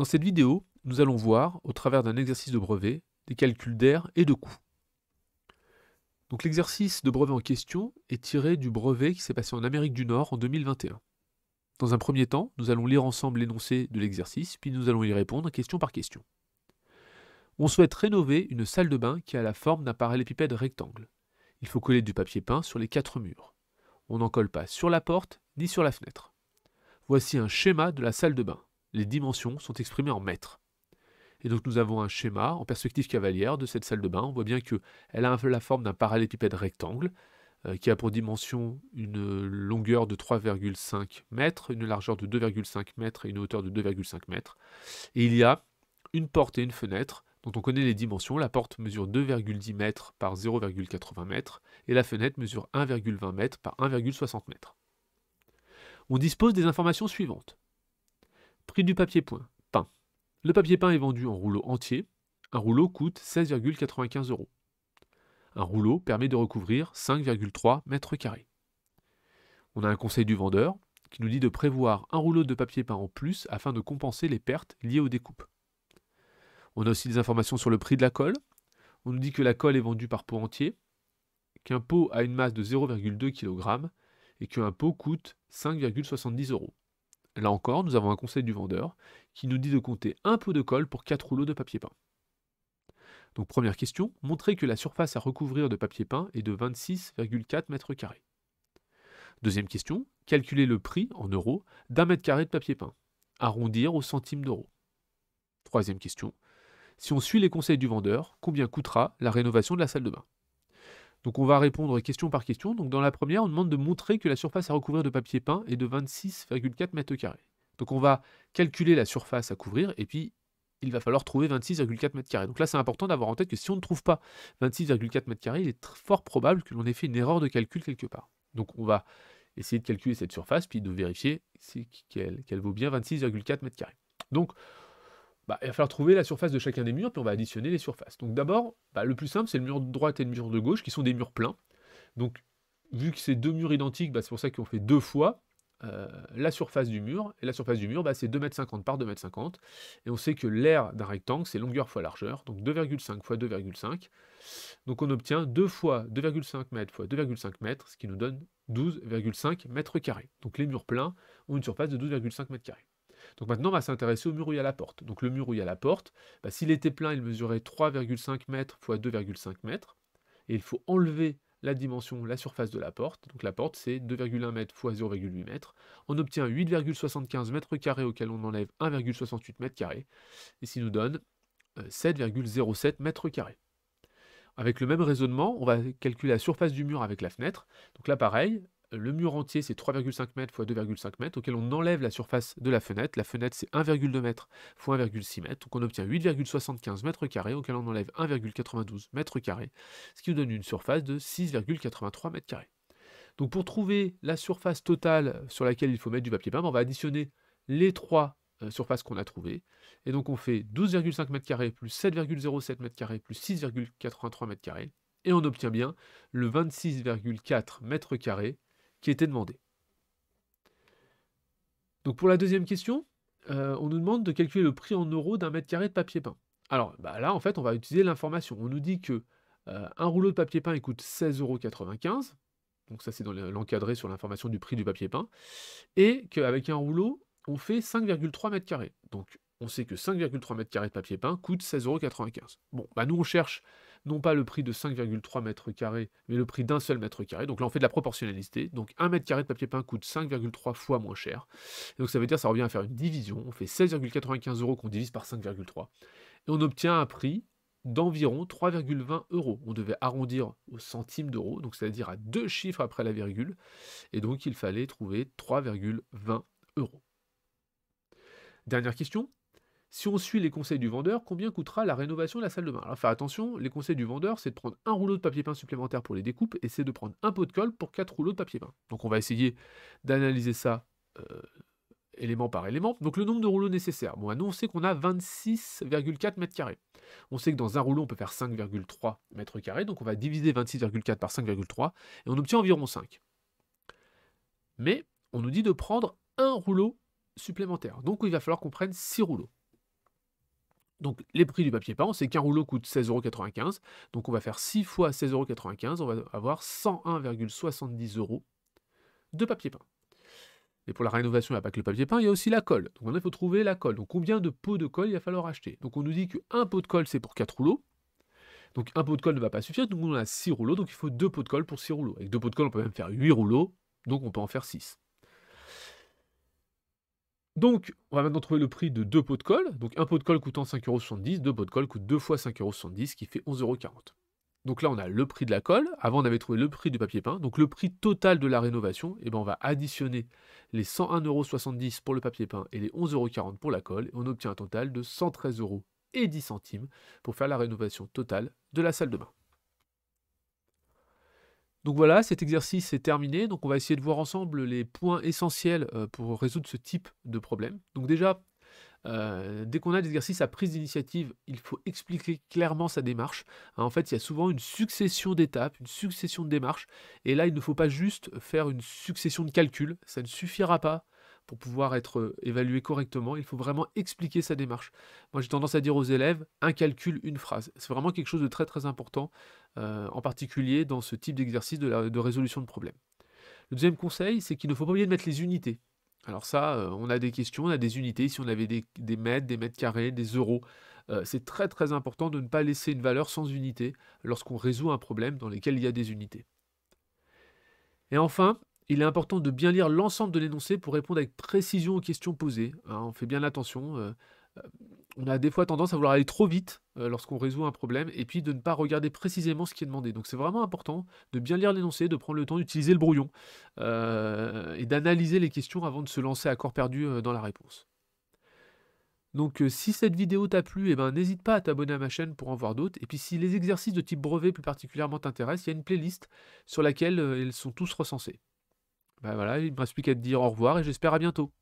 Dans cette vidéo, nous allons voir, au travers d'un exercice de brevet, des calculs d'air et de coûts. Donc l'exercice de brevet en question est tiré du brevet qui s'est passé en Amérique du Nord en 2021. Dans un premier temps, nous allons lire ensemble l'énoncé de l'exercice, puis nous allons y répondre question par question. On souhaite rénover une salle de bain qui a la forme d'un parallépipède rectangle. Il faut coller du papier peint sur les quatre murs. On n'en colle pas sur la porte ni sur la fenêtre. Voici un schéma de la salle de bain les dimensions sont exprimées en mètres. Et donc nous avons un schéma en perspective cavalière de cette salle de bain. On voit bien qu'elle a la forme d'un parallépipède rectangle euh, qui a pour dimension une longueur de 3,5 mètres, une largeur de 2,5 mètres et une hauteur de 2,5 mètres. Et il y a une porte et une fenêtre dont on connaît les dimensions. La porte mesure 2,10 mètres par 0,80 mètres et la fenêtre mesure 1,20 mètres par 1,60 mètres. On dispose des informations suivantes. Prix du papier point, peint. Le papier peint est vendu en rouleau entier. Un rouleau coûte 16,95 euros. Un rouleau permet de recouvrir 5,3 mètres carrés. On a un conseil du vendeur qui nous dit de prévoir un rouleau de papier peint en plus afin de compenser les pertes liées aux découpes. On a aussi des informations sur le prix de la colle. On nous dit que la colle est vendue par pot entier, qu'un pot a une masse de 0,2 kg et qu'un pot coûte 5,70 euros. Là encore, nous avons un conseil du vendeur qui nous dit de compter un pot de colle pour 4 rouleaux de papier peint. Donc première question, montrer que la surface à recouvrir de papier peint est de 26,4 mètres carrés. Deuxième question, calculer le prix en euros d'un mètre carré de papier peint. Arrondir au centime d'euro. Troisième question, si on suit les conseils du vendeur, combien coûtera la rénovation de la salle de bain donc on va répondre question par question. Donc dans la première, on demande de montrer que la surface à recouvrir de papier peint est de 26,4 mètres carrés. Donc on va calculer la surface à couvrir et puis il va falloir trouver 26,4 mètres carrés. Donc là, c'est important d'avoir en tête que si on ne trouve pas 26,4 mètres carrés, il est fort probable que l'on ait fait une erreur de calcul quelque part. Donc on va essayer de calculer cette surface puis de vérifier qu'elle vaut bien 26,4 mètres carrés. Donc bah, il va falloir trouver la surface de chacun des murs, puis on va additionner les surfaces. Donc d'abord, bah, le plus simple, c'est le mur de droite et le mur de gauche, qui sont des murs pleins. Donc vu que c'est deux murs identiques, bah, c'est pour ça qu'on fait deux fois euh, la surface du mur. Et la surface du mur, c'est 2,50 m par 2,50 m. Et on sait que l'aire d'un rectangle, c'est longueur fois largeur, donc 2,5 fois 2,5. Donc on obtient deux fois 2,5 m fois 2,5 m, ce qui nous donne 12,5 m carrés. Donc les murs pleins ont une surface de 12,5 m carrés. Donc maintenant, on va s'intéresser au mur où il y a la porte. Donc le mur où il y a la porte, bah, s'il était plein, il mesurait 3,5 mètres x 2,5 mètres. Et il faut enlever la dimension, la surface de la porte. Donc la porte, c'est 2,1 mètres x 0,8 m. On obtient 8,75 mètres carrés auquel on enlève 1,68 mètres carrés. Et ce nous donne 7,07 euh, mètres carrés. Avec le même raisonnement, on va calculer la surface du mur avec la fenêtre. Donc là, pareil, le mur entier c'est 3,5 mètres x 2,5 mètres, auquel on enlève la surface de la fenêtre. La fenêtre c'est 1,2 m x 1,6 m, donc on obtient 8,75 mètres carrés, auquel on enlève 1,92 mètres carrés, ce qui nous donne une surface de 6,83 mètres carrés. Donc pour trouver la surface totale sur laquelle il faut mettre du papier peint, ben, on va additionner les trois euh, surfaces qu'on a trouvées, Et donc on fait 12,5 m carrés plus 7,07 m carrés plus 6,83 m carrés, Et on obtient bien le 26,4 m carrés, qui était demandé. Donc pour la deuxième question, euh, on nous demande de calculer le prix en euros d'un mètre carré de papier peint. Alors bah là, en fait, on va utiliser l'information. On nous dit que euh, un rouleau de papier peint coûte 16,95 16,95€. Donc ça, c'est dans l'encadré sur l'information du prix du papier peint. Et qu'avec un rouleau, on fait 5,3 mètres carrés. Donc on sait que 5,3 mètres carrés de papier peint coûte 16,95€. Bon, bah nous, on cherche non pas le prix de 5,3 mètres carrés, mais le prix d'un seul mètre carré. Donc là, on fait de la proportionnalité. Donc un mètre carré de papier peint coûte 5,3 fois moins cher. donc ça veut dire, ça revient à faire une division. On fait 16,95 euros qu'on divise par 5,3. Et on obtient un prix d'environ 3,20 euros. On devait arrondir au centime d'euros, donc c'est-à-dire à deux chiffres après la virgule. Et donc il fallait trouver 3,20 euros. Dernière question, si on suit les conseils du vendeur, combien coûtera la rénovation de la salle de bain Alors faire attention, les conseils du vendeur, c'est de prendre un rouleau de papier peint supplémentaire pour les découpes et c'est de prendre un pot de colle pour quatre rouleaux de papier peint. Donc on va essayer d'analyser ça euh, élément par élément. Donc le nombre de rouleaux nécessaires. Bon, nous on sait qu'on a 26,4 mètres carrés. On sait que dans un rouleau on peut faire 5,3 mètres carrés, donc on va diviser 26,4 par 5,3 et on obtient environ 5. Mais on nous dit de prendre un rouleau supplémentaire. Donc il va falloir qu'on prenne 6 rouleaux. Donc les prix du papier peint, c'est qu'un rouleau coûte 16,95€. Donc on va faire 6 fois 16,95€, on va avoir 101,70 euros de papier peint. Et pour la rénovation, il n'y a pas que le papier peint, il y a aussi la colle. Donc il faut trouver la colle. Donc combien de pots de colle il va falloir acheter Donc on nous dit qu'un pot de colle, c'est pour 4 rouleaux. Donc un pot de colle ne va pas suffire, donc on a 6 rouleaux, donc il faut 2 pots de colle pour 6 rouleaux. Avec 2 pots de colle, on peut même faire 8 rouleaux, donc on peut en faire 6. Donc, on va maintenant trouver le prix de deux pots de colle. Donc, un pot de colle coûtant 5,70€, deux pots de colle coûtent 2 fois 5,70€, qui fait 11,40€. Donc là, on a le prix de la colle. Avant, on avait trouvé le prix du papier peint. Donc, le prix total de la rénovation, eh ben, on va additionner les 101,70€ pour le papier peint et les 11,40€ pour la colle. Et on obtient un total de centimes pour faire la rénovation totale de la salle de bain. Donc voilà, cet exercice est terminé. Donc on va essayer de voir ensemble les points essentiels euh, pour résoudre ce type de problème. Donc déjà, euh, dès qu'on a l'exercice à prise d'initiative, il faut expliquer clairement sa démarche. Hein, en fait, il y a souvent une succession d'étapes, une succession de démarches. Et là, il ne faut pas juste faire une succession de calculs. Ça ne suffira pas pour pouvoir être euh, évalué correctement, il faut vraiment expliquer sa démarche. Moi, j'ai tendance à dire aux élèves un calcul, une phrase. C'est vraiment quelque chose de très très important, euh, en particulier dans ce type d'exercice de, résolution de problèmes. Le deuxième conseil, c'est qu'il ne faut pas oublier de mettre les unités. Alors ça, euh, on a des questions, on a des unités, si on avait des, mètres, des mètres carrés, des euros. c'est très très important de ne pas laisser une valeur sans unité lorsqu'on résout un problème dans lequel il y a des unités. Et enfin, il est important de bien lire l'ensemble de l'énoncé pour répondre avec précision aux questions posées. Hein, on fait bien attention. Euh, euh, on a des fois tendance à vouloir aller trop vite euh, lorsqu'on résout un problème et puis de ne pas regarder précisément ce qui est demandé. Donc c'est vraiment important de bien lire l'énoncé, de prendre le temps d'utiliser le brouillon et d'analyser les questions avant de se lancer à corps perdu dans la réponse. Donc si cette vidéo t'a plu, eh ben, n'hésite pas à t'abonner à ma chaîne pour en voir d'autres. Et puis si les exercices de type brevet plus particulièrement t'intéressent, il y a une playlist sur laquelle ils sont tous recensés. Bah voilà, il ne me reste plus qu'à te dire au revoir et j'espère à bientôt.